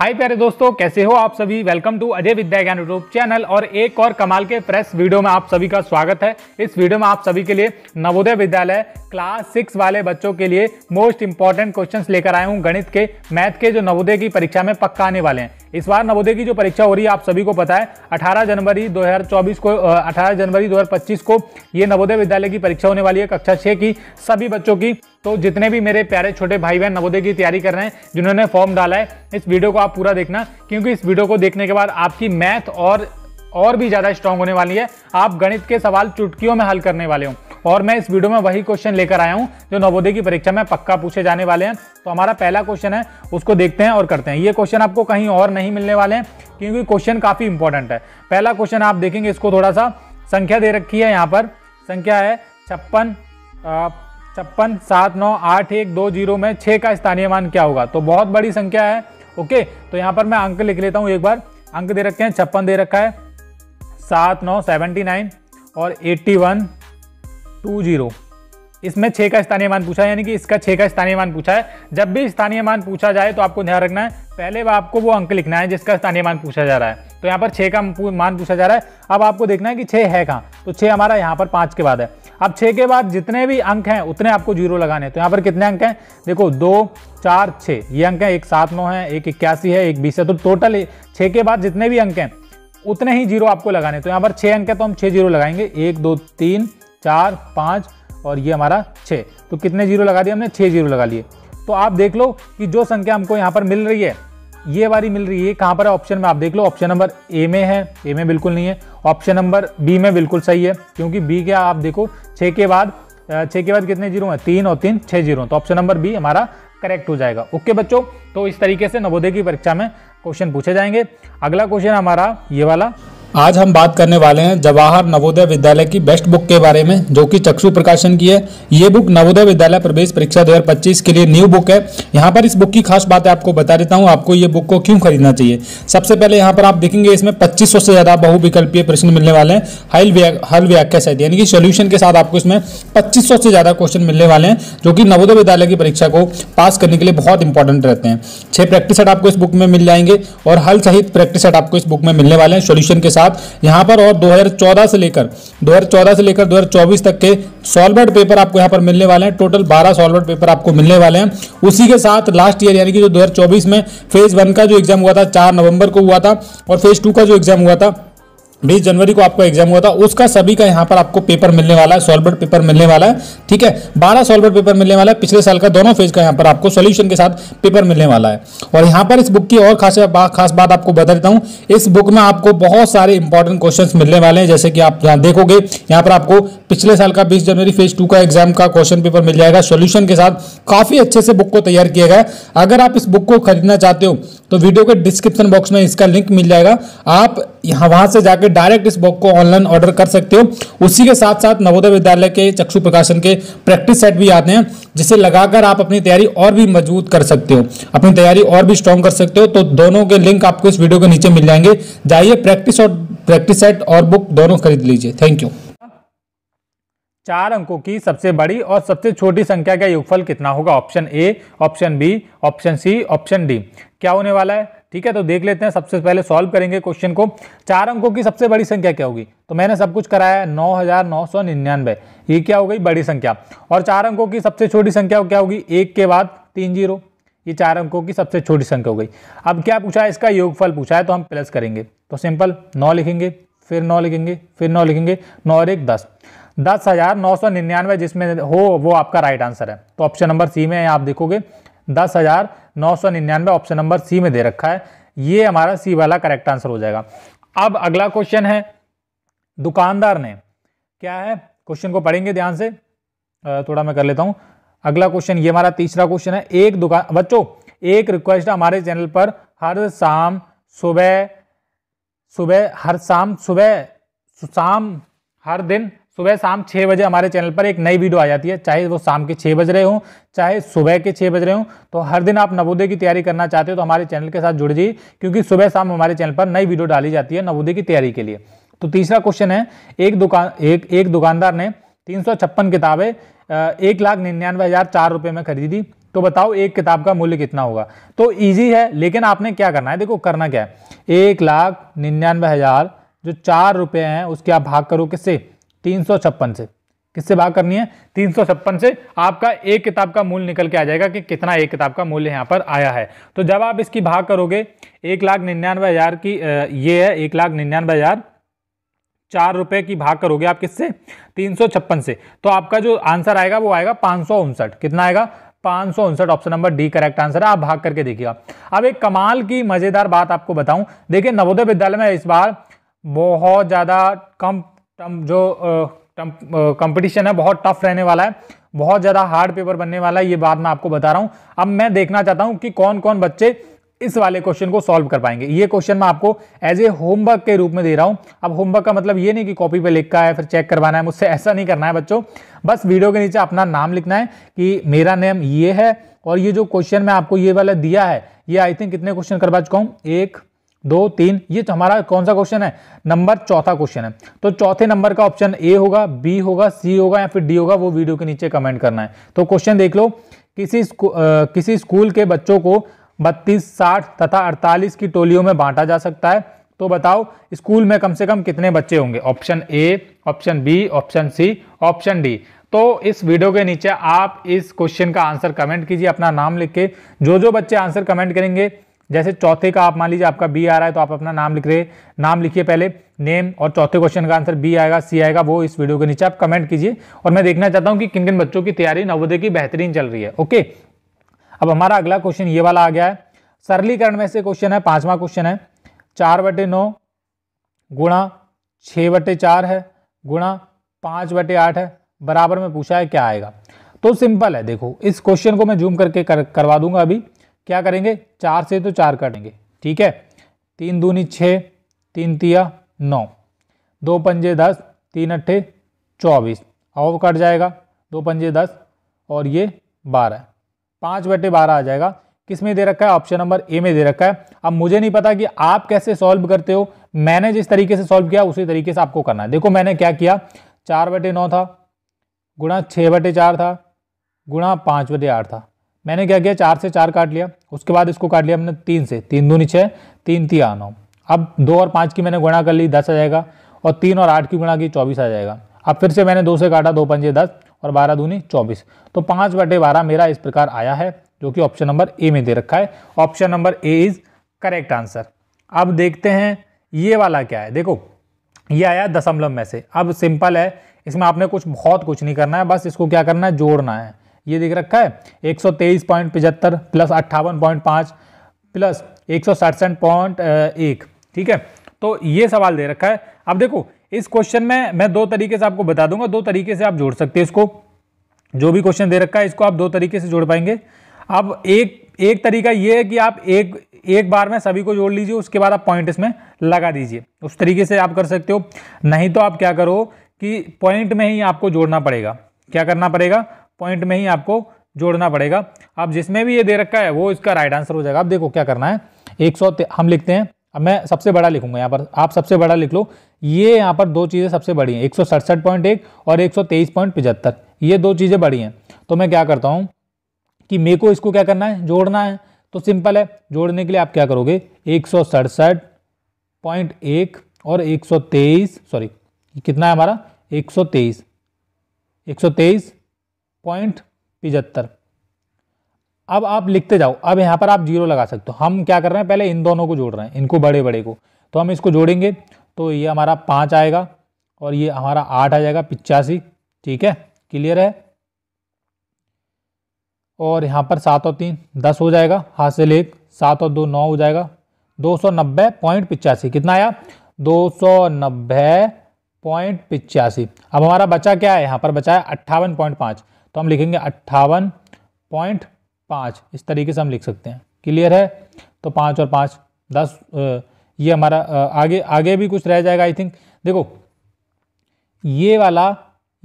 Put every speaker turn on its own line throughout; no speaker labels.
हाय प्यारे दोस्तों कैसे हो आप सभी वेलकम टू अजय विद्या ज्ञान यूट्यूब चैनल और एक और कमाल के प्रेस वीडियो में आप सभी का स्वागत है इस वीडियो में आप सभी के लिए नवोदय विद्यालय क्लास सिक्स वाले बच्चों के लिए मोस्ट इंपॉर्टेंट क्वेश्चंस लेकर आया हूँ गणित के मैथ के जो नवोदय की परीक्षा में पक्का आने वाले हैं इस बार नवोदय की जो परीक्षा हो रही है आप सभी को पता है अठारह जनवरी दो को अठारह जनवरी दो को ये नवोदय विद्यालय की परीक्षा होने वाली है कक्षा छः की सभी बच्चों की तो जितने भी मेरे प्यारे छोटे भाई बहन नवोदय की तैयारी कर रहे हैं जिन्होंने फॉर्म डाला है इस वीडियो को आप आप पूरा देखना क्योंकि इस वीडियो को देखने के बाद आपकी मैथ और और भी ज़्यादा स्ट्रांग होने वाली है आप गणित के सवाल चुटकियों में हल करने वाले हो और मैं इस वीडियो में वही क्वेश्चन लेकर आया हूँ जो नवोदय की परीक्षा में पक्का पूछे जाने वाले हैं तो हमारा पहला क्वेश्चन है उसको देखते हैं और करते हैं ये क्वेश्चन आपको कहीं और नहीं मिलने वाले हैं क्योंकि क्वेश्चन काफ़ी इंपॉर्टेंट है पहला क्वेश्चन आप देखेंगे इसको थोड़ा सा संख्या दे रखी है यहाँ पर संख्या है छप्पन छप्पन सात नौ आठ एक दो जीरो में छः का स्थानीय मान क्या होगा तो बहुत बड़ी संख्या है ओके तो यहां पर मैं अंक लिख लेता हूं एक बार अंक दे रखे हैं छप्पन दे रखा है सात नौ सेवेंटी नाइन और एट्टी वन टू जीरो इसमें छः का स्थानीय मान पूछा है यानी कि इसका छः का स्थानीय मान पूछा है जब भी स्थानीय मान पूछा जाए तो आपको ध्यान रखना है पहले आपको वो अंक लिखना है जिसका स्थानीय मान पूछा जा रहा है तो यहाँ पर छः का मान पूछा जा रहा है अब आपको देखना है कि छः है कहाँ तो छः हमारा यहाँ पर पांच के बाद है अब छः के बाद जितने भी अंक हैं उतने आपको जीरो लगाने हैं तो यहाँ पर कितने अंक हैं देखो दो चार छः ये अंक हैं एक सात नौ है एक इक्यासी है एक बीस है तो टोटल छः के बाद जितने भी अंक हैं उतने ही जीरो आपको लगाने तो यहाँ पर छः अंक है तो हम छः जीरो लगाएंगे एक दो तीन चार पाँच और ये हमारा छः तो कितने जीरो लगा दिए हमने छः जीरो लगा लिए तो आप देख लो कि जो संख्या हमको यहाँ पर मिल रही है ये वाली मिल रही है कहां पर है ऑप्शन में आप देख लो ऑप्शन नंबर ए में है ए में बिल्कुल नहीं है ऑप्शन नंबर बी में बिल्कुल सही है क्योंकि बी क्या आप देखो छः के बाद छह के बाद कितने जीरो है तीन और तीन छह जीरो तो ऑप्शन नंबर बी हमारा करेक्ट हो जाएगा ओके बच्चों तो इस तरीके से नवोदय की परीक्षा में क्वेश्चन पूछे जाएंगे अगला क्वेश्चन हमारा ये वाला आज हम बात करने वाले हैं जवाहर नवोदय विद्यालय की बेस्ट बुक के बारे में जो कि चक्षु प्रकाशन की है ये बुक नवोदय विद्यालय प्रवेश परीक्षा 2025 के लिए न्यू बुक है यहाँ पर इस बुक की खास बात है आपको बता देता हूँ आपको ये बुक को क्यों खरीदना चाहिए सबसे पहले यहाँ पर आप देखेंगे इसमें पच्चीस से ज़्यादा बहुविकल्पीय प्रश्न मिलने वाले हैं हल हल व्याख्या सहित यानी कि सोल्यूशन के साथ आपको इसमें पच्चीस से ज़्यादा क्वेश्चन मिलने वाले हैं जो कि नवोदय विद्यालय की परीक्षा को पास करने के लिए बहुत इंपॉर्टेंट रहते हैं छः प्रैक्टिस सेट आपको इस बुक में मिल जाएंगे और हल सहित प्रैक्टिस सेट आपको इस बुक में मिलने वाले हैं सोल्यूशन के साथ यहाँ पर और 2014 से लेकर 2014 से लेकर 2024 तक के सॉल्वर्ड पेपर आपको यहाँ पर मिलने वाले हैं टोटल 12 सॉल्वर्ड पेपर आपको मिलने वाले हैं उसी के साथ लास्ट ईयर यानी कि जो 2024 में फेज वन का जो एग्जाम हुआ था चार नवंबर को हुआ था और फेज टू का जो एग्जाम हुआ था बीस जनवरी को आपका एग्जाम हुआ था उसका सभी का यहाँ पर आपको पेपर मिलने वाला है सॉल्वर्ड पेपर मिलने वाला है ठीक है बारह सॉल्वर्ड पेपर मिलने वाला है पिछले साल का दोनों फेज का यहाँ पर आपको सोल्यूशन के साथ पेपर मिलने वाला है और यहाँ पर इस बुक की और खास खास बात आपको बता देता हूँ इस बुक में आपको बहुत सारे इंपॉर्टेंट क्वेश्चन मिलने वाले हैं जैसे कि आप यहाँ देखोगे यहाँ पर आपको पिछले साल का बीस जनवरी फेज टू का एग्जाम का क्वेश्चन पेपर मिल जाएगा सोल्यूशन के साथ काफी अच्छे से बुक को तैयार किया गया अगर आप इस बुक को खरीदना चाहते हो तो वीडियो के डिस्क्रिप्शन बॉक्स में इसका लिंक मिल जाएगा आप यहाँ वहाँ से जाकर डायरेक्ट इस बुक को ऑनलाइन ऑर्डर कर सकते हो उसी के साथ साथ नवोदय विद्यालय के चक्षु प्रकाशन के प्रैक्टिस सेट भी आते हैं जिसे लगाकर आप अपनी तैयारी और भी मजबूत कर सकते हो अपनी तैयारी और भी स्ट्रॉन्ग कर सकते हो तो दोनों के लिंक आपको इस वीडियो के नीचे मिल जाएंगे जाइए प्रैक्टिस और प्रैक्टिस सेट और बुक दोनों खरीद लीजिए थैंक यू चार अंकों की सबसे बड़ी और सबसे छोटी संख्या का युगफल कितना होगा option A option B option C option D क्या होने वाला है ठीक है तो देख लेते हैं सबसे पहले सॉल्व करेंगे क्वेश्चन को चार अंकों की सबसे बड़ी संख्या क्या होगी तो मैंने सब कुछ कराया है नौ हजार नौ सौ निन्यानवे ये क्या हो गई बड़ी संख्या और चार अंकों की सबसे छोटी संख्या क्या होगी एक के बाद तीन जीरो ये चार अंकों की सबसे छोटी संख्या हो गई अब क्या पूछा है इसका योगफल पूछा है तो हम प्लस करेंगे तो सिंपल नौ लिखेंगे फिर नौ लिखेंगे फिर नौ लिखेंगे नौ और एक दस दस हजार नौ सौ निन्यानवे जिसमें हो वो आपका राइट आंसर है तो ऑप्शन नंबर सी में आप देखोगे दस हजार नौ सौ निन्यानवे ऑप्शन नंबर सी में दे रखा है ये हमारा सी वाला करेक्ट आंसर हो जाएगा अब अगला क्वेश्चन है दुकानदार ने क्या है क्वेश्चन को पढ़ेंगे ध्यान से थोड़ा मैं कर लेता हूँ अगला क्वेश्चन ये हमारा तीसरा क्वेश्चन है एक दुकान बच्चों एक रिक्वेस्ट हमारे चैनल पर हर शाम सुबह सुबह हर शाम सुबह शाम हर दिन सुबह शाम छः बजे हमारे चैनल पर एक नई वीडियो आ जाती है चाहे वो शाम के छः बज रहे हों चाहे सुबह के छः बज रहे हों तो हर दिन आप नवोदय की तैयारी करना चाहते हो तो हमारे चैनल के साथ जुड़ जाइए क्योंकि सुबह शाम हमारे चैनल पर नई वीडियो डाली जाती है नवोदय की तैयारी के लिए तो तीसरा क्वेश्चन है एक दुकान एक एक दुकानदार ने तीन सौ छप्पन किताबें एक लाख निन्यानवे हज़ार चार रुपये में खरीदी तो बताओ एक किताब का मूल्य कितना होगा तो इजी है लेकिन आपने क्या करना है देखो करना क्या है एक लाख निन्यानवे हज़ार जो चार रुपये हैं उसके आप भाग करो किससे तीन से किससे भाग करनी है तीन से आपका एक किताब का मूल्य निकल के आ जाएगा कि कितना एक किताब का मूल्य यहाँ पर आया है तो जब आप इसकी भाग करोगे एक लाख निन्यानवे हज़ार की ये है एक लाख निन्यानवे हज़ार चार रुपए की भाग करोगे आप किससे तीन सौ छप्पन से तो आपका जो आंसर आएगा वो आएगा पाँच सौ उनसठ कितना आएगा पाँच सौ उनसठ option number D correct answer है आप भाग करके देखिएगा अब एक कमाल की मज़ेदार बात आपको बताऊं देखिए नवोदय विद्यालय में इस बार बहुत ज़्यादा कम टम जो कंपटीशन है बहुत टफ रहने वाला है बहुत ज़्यादा हार्ड पेपर बनने वाला है ये बात मैं आपको बता रहा हूँ अब मैं देखना चाहता हूँ कि कौन कौन बच्चे इस वाले क्वेश्चन को सॉल्व कर पाएंगे ये क्वेश्चन मैं आपको एज ए होमवर्क के रूप में दे रहा हूँ अब होमवर्क का मतलब ये नहीं कि कॉपी पे लिखा है फिर चेक करवाना है मुझसे ऐसा नहीं करना है बच्चों बस वीडियो के नीचे अपना नाम लिखना है कि मेरा नेम ये है और ये जो क्वेश्चन मैं आपको ये वाला दिया है ये आई थिंक कितने क्वेश्चन करवा चुका हूँ एक दो तीन ये तो हमारा कौन सा क्वेश्चन है नंबर चौथा क्वेश्चन है तो चौथे नंबर का ऑप्शन ए होगा बी होगा सी होगा या फिर डी होगा वो वीडियो के नीचे कमेंट करना है तो क्वेश्चन देख लो किसी आ, किसी स्कूल के बच्चों को बत्तीस साठ तथा अड़तालीस की टोलियों में बांटा जा सकता है तो बताओ स्कूल में कम से कम कितने बच्चे होंगे option A option B option C option D तो इस वीडियो के नीचे आप इस क्वेश्चन का आंसर कमेंट कीजिए अपना नाम लिख के जो जो बच्चे आंसर कमेंट करेंगे जैसे चौथे का आप मान लीजिए आपका बी आ रहा है तो आप अपना नाम लिख रहे नाम लिखिए पहले नेम और चौथे क्वेश्चन का आंसर बी आएगा सी आएगा वो इस वीडियो के नीचे आप कमेंट कीजिए और मैं देखना चाहता हूँ कि किन किन बच्चों की तैयारी नवोदय की बेहतरीन चल रही है ओके अब हमारा अगला क्वेश्चन ये वाला आ गया है सरलीकरण में से क्वेश्चन है पांचवा क्वेश्चन है चार बटे नौ गुणा छः बटे चार है गुणा पाँच बटे आठ है बराबर में पूछा है क्या आएगा तो सिंपल है देखो इस क्वेश्चन को मैं जूम करके कर, करवा दूंगा अभी क्या करेंगे चार से तो चार काटेंगे ठीक है तीन दूनी छः तीन तिया नौ दो पंजे दस तीन अट्ठे चौबीस और कट जाएगा दो पंजे दस और ये बारह पाँच बटे बारह आ जाएगा किस में दे रखा है ऑप्शन नंबर ए में दे रखा है अब मुझे नहीं पता कि आप कैसे सॉल्व करते हो मैंने जिस तरीके से सॉल्व किया उसी तरीके से आपको करना है देखो मैंने क्या किया चार बटे नौ था गुणा छः बटे चार था गुणा पाँच बटे आठ था मैंने क्या किया चार से चार काट लिया उसके बाद इसको काट लिया हमने तीन से तीन दूनी नीचे तीन तिया नौ अब दो और पाँच की मैंने गुणा कर ली दस आ जाएगा और तीन और आठ की गुणा की चौबीस आ जाएगा अब फिर से मैंने दो से काटा दो पंजे दस और बारह दूनी चौबीस तो पाँच बटे बारह मेरा इस प्रकार आया है जो कि ऑप्शन नंबर ए में दे रखा है option number A is correct answer अब देखते हैं ये वाला क्या है देखो ये आया दशमलव में से अब सिंपल है इसमें आपने कुछ बहुत कुछ नहीं करना है बस इसको क्या करना है जोड़ना है ये देख रखा है एक सौ तेईस पॉइंट पिचहत्तर प्लस अट्ठावन पॉइंट पाँच प्लस एक सौ सड़सठ पॉइंट एक ठीक है तो ये सवाल दे रखा है अब देखो इस क्वेश्चन में मैं दो तरीके से आपको बता दूंगा दो तरीके से आप जोड़ सकते हैं इसको जो भी क्वेश्चन दे रखा है इसको आप दो तरीके से जोड़ पाएंगे अब एक एक तरीका ये है कि आप एक एक बार में सभी को जोड़ लीजिए उसके बाद आप पॉइंट इसमें लगा दीजिए उस तरीके से आप कर सकते हो नहीं तो आप क्या करो कि पॉइंट में ही आपको जोड़ना पड़ेगा क्या करना पड़ेगा पॉइंट में ही आपको जोड़ना पड़ेगा अब जिसमें भी ये दे रखा है वो इसका राइट आंसर हो जाएगा अब देखो क्या करना है एक हम लिखते हैं अब मैं सबसे बड़ा लिखूंगा यहाँ पर आप सबसे बड़ा लिख लो ये यहाँ पर दो चीज़ें सबसे बड़ी हैं एक पॉइंट एक और एक पॉइंट ये दो चीज़ें बड़ी हैं तो मैं क्या करता हूँ कि मे को इसको क्या करना है जोड़ना है तो सिंपल है जोड़ने के लिए आप क्या करोगे एक पॉइंट एक और तेईस सॉरी कितना है हमारा सौ तेईस पॉइंट पिजहत्तर अब आप लिखते जाओ अब यहाँ पर आप जीरो लगा सकते हो हम क्या कर रहे हैं पहले इन दोनों को जोड़ रहे हैं इनको बड़े बड़े को तो हम इसको जोड़ेंगे तो ये हमारा पाँच आएगा और ये हमारा आठ आ जाएगा पिचासी ठीक है क्लियर है और यहाँ पर सात और तीन दस हो जाएगा हाथ से सात और दो नौ हो जाएगा दो सौ नब्बे पॉइंट पिचासी कितना आया दो सौ नब्बे पॉइंट पिचासी अब हमारा बचा क्या है यहाँ पर बचा है अट्ठावन पॉइंट पाँच तो हम लिखेंगे अट्ठावन पॉइंट पाँच इस तरीके से हम लिख सकते हैं क्लियर है तो पाँच और पाँच दस ये हमारा आगे आगे भी कुछ रह जाएगा आई थिंक देखो ये वाला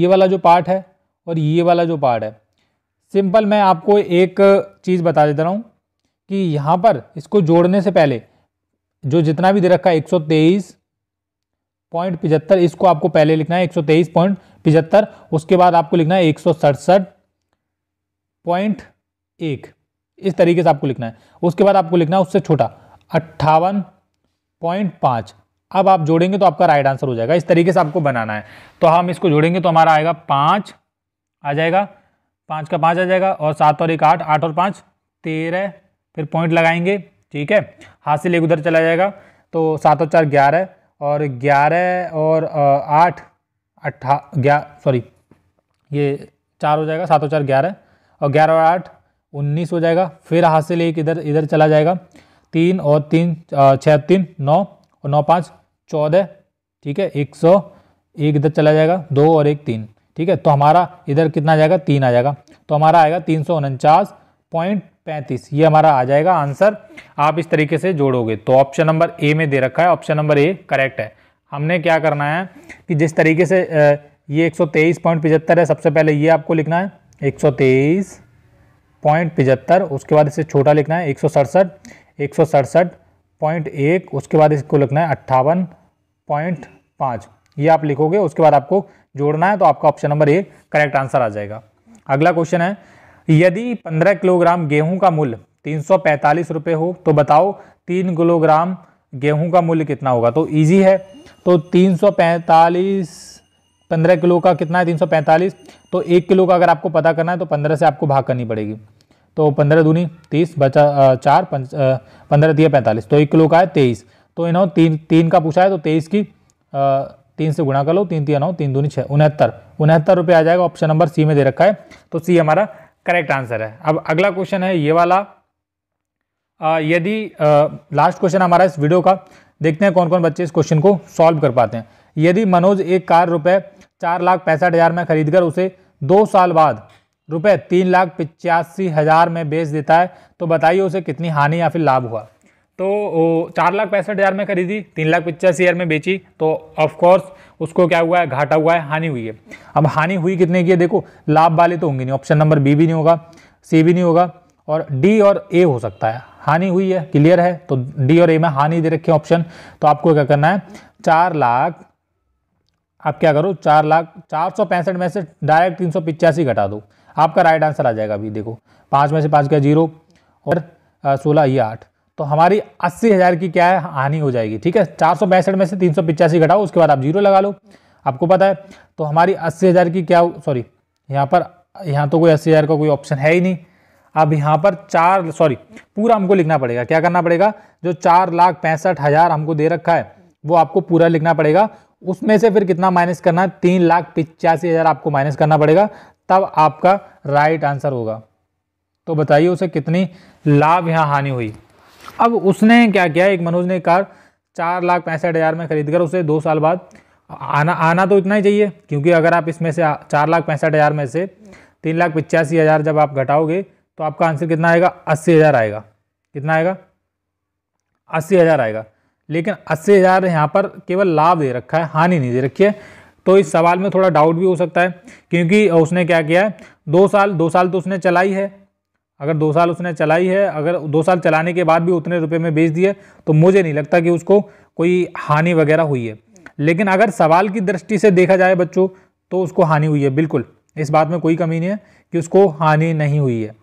ये वाला जो पार्ट है और ये वाला जो पार्ट है सिंपल मैं आपको एक चीज़ बता देता हूँ कि यहाँ पर इसको जोड़ने से पहले जो जितना भी दे रखा है एक सौ तेईस पॉइंट पिछहत्तर इसको आपको पहले लिखना है एक सौ तेईस पॉइंट पिछहत्तर उसके बाद आपको लिखना है एक सौ सड़सठ पॉइंट एक इस तरीके से आपको लिखना है उसके बाद आपको लिखना है उससे छोटा अट्ठावन पॉइंट पाँच अब आप जोड़ेंगे तो आपका राइट आंसर हो जाएगा इस तरीके से आपको बनाना है तो हम इसको जोड़ेंगे तो हमारा आएगा पाँच आ जाएगा पाँच का पाँच आ जाएगा और सात और एक आठ आठ और पाँच तेरह फिर पॉइंट लगाएंगे ठीक है हाथ से लेकर उधर चला जाएगा तो सात और चार ग्यारह और ग्यारह और आठ अट्ठा ग्या सॉरी ये चार हो जाएगा सात और चार ग्यारह और ग्यारह और आठ उन्नीस हो जाएगा फिर हासिल एक इधर इधर चला जाएगा तीन और तीन छः तीन नौ और नौ पाँच चौदह ठीक है एक सौ एक इधर चला जाएगा दो और एक तीन ठीक है तो हमारा इधर कितना आ जाएगा तीन आ जाएगा तो हमारा आएगा तीन सौ उनचास पॉइंट पैंतीस ये हमारा आ जाएगा आंसर आप इस तरीके से जोड़ोगे तो ऑप्शन नंबर ए में दे रखा है ऑप्शन नंबर ए करेक्ट है हमने क्या करना है कि जिस तरीके से ये एक सौ तेईस पॉइंट पिचहत्तर है सबसे पहले ये आपको लिखना है एक सौ तेईस पॉइंट उसके बाद इसे छोटा लिखना है एक सौ सौ सड़सठ सड़सठ एक पॉइंट एक उसके बाद इसको लिखना है अट्ठावन पॉइंट पाँच ये आप लिखोगे उसके बाद आपको जोड़ना है तो आपका option number A correct answer आ जाएगा अगला क्वेश्चन है यदि 15 किलोग्राम गेहूं का मूल्य तीन सौ हो तो बताओ तीन किलोग्राम गेहूं का मूल्य कितना होगा तो इजी है तो तीन सौ पंद्रह किलो का कितना है तीन सौ पैंतालीस तो एक किलो का अगर आपको पता करना है तो पंद्रह से आपको भाग करनी पड़ेगी तो पंद्रह दूनी तीस बचा चार पंद्रह दिया पैंतालीस तो एक किलो का है तेईस तो इन्होंने तीन तीन का पूछा है तो तेईस की आ, तीन से गुणा कर लो तीन तीन नौ तीन दूनी छः उनहत्तर उनहत्तर रुपये आ जाएगा ऑप्शन नंबर सी में दे रखा है तो सी हमारा करेक्ट आंसर है अब अगला क्वेश्चन है ये वाला यदि लास्ट क्वेश्चन हमारा इस वीडियो का देखते हैं कौन कौन बच्चे इस क्वेश्चन को सॉल्व कर पाते हैं यदि मनोज एक कार रुपये चार लाख पैंसठ हज़ार में खरीद कर उसे दो साल बाद रुपये तीन लाख पिचासी हज़ार में बेच देता है तो बताइए उसे कितनी हानि या फिर लाभ हुआ तो चार लाख पैंसठ हज़ार में खरीदी तीन लाख पिचासी हज़ार में बेची तो ऑफकोर्स उसको क्या हुआ है घाटा हुआ है हानि हुई है अब हानि हुई कितने की है देखो लाभ वाले तो होंगे नहीं ऑप्शन नंबर बी भी नहीं होगा सी भी नहीं होगा और डी और ए हो सकता है हानि हुई है क्लियर है तो डी और ए में हानि दे रखे ऑप्शन तो आपको क्या करना है चार लाख आप क्या करो चार लाख चार सौ पैंसठ में से डायरेक्ट तीन सौ पिचासी घटा दो आपका राइट आंसर आ जाएगा अभी देखो पाँच में से पाँच का जीरो और सोलह ये आठ तो हमारी अस्सी हज़ार की क्या है हानि हो जाएगी ठीक है चार में से तीन घटाओ उसके बाद आप जीरो लगा लो आपको पता है तो हमारी अस्सी हज़ार की क्या सॉरी यहाँ पर यहाँ तो कोई अस्सी हज़ार का कोई ऑप्शन है ही नहीं अब यहाँ पर चार सॉरी पूरा हमको लिखना पड़ेगा क्या करना पड़ेगा जो चार लाख पैंसठ हज़ार हमको दे रखा है वो आपको पूरा लिखना पड़ेगा उसमें से फिर कितना माइनस करना है तीन लाख पिचासी हज़ार आपको माइनस करना पड़ेगा तब आपका राइट आंसर होगा तो बताइए उसे कितनी लाभ यहाँ हानि हुई अब उसने क्या किया एक मनोज ने कार चार लाख पैंसठ हज़ार में खरीद कर उसे दो साल बाद आना आना तो इतना ही चाहिए क्योंकि अगर आप इसमें से चार लाख पैंसठ हज़ार में से तीन लाख पचासी हज़ार जब आप घटाओगे तो आपका आंसर कितना आएगा अस्सी हज़ार आएगा कितना आएगा अस्सी हज़ार आएगा लेकिन अस्सी हज़ार यहाँ पर केवल लाभ दे रखा है हानि नहीं दे रखी है तो इस सवाल में थोड़ा डाउट भी हो सकता है क्योंकि उसने क्या किया है दो साल दो साल तो उसने चलाई है अगर दो साल उसने चलाई है अगर दो साल चलाने के बाद भी उतने रुपए में बेच दिए तो मुझे नहीं लगता कि उसको कोई हानि वगैरह हुई है लेकिन अगर सवाल की दृष्टि से देखा जाए बच्चों तो उसको हानि हुई है बिल्कुल इस बात में कोई कमी नहीं है कि उसको हानि नहीं हुई है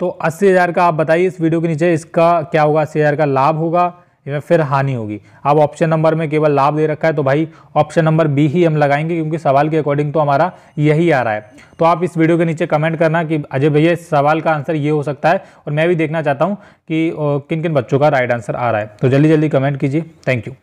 तो अस्सी हज़ार का आप बताइए इस वीडियो के नीचे इसका क्या होगा अस्सी हज़ार का लाभ होगा इसमें फिर हानि होगी अब ऑप्शन नंबर में केवल लाभ दे रखा है तो भाई ऑप्शन नंबर बी ही हम लगाएंगे क्योंकि सवाल के अकॉर्डिंग तो हमारा यही आ रहा है तो आप इस वीडियो के नीचे कमेंट करना कि अजय भैया इस सवाल का आंसर ये हो सकता है और मैं भी देखना चाहता हूँ कि किन किन बच्चों का राइट आंसर आ रहा है तो जल्दी जल्दी कमेंट कीजिए थैंक यू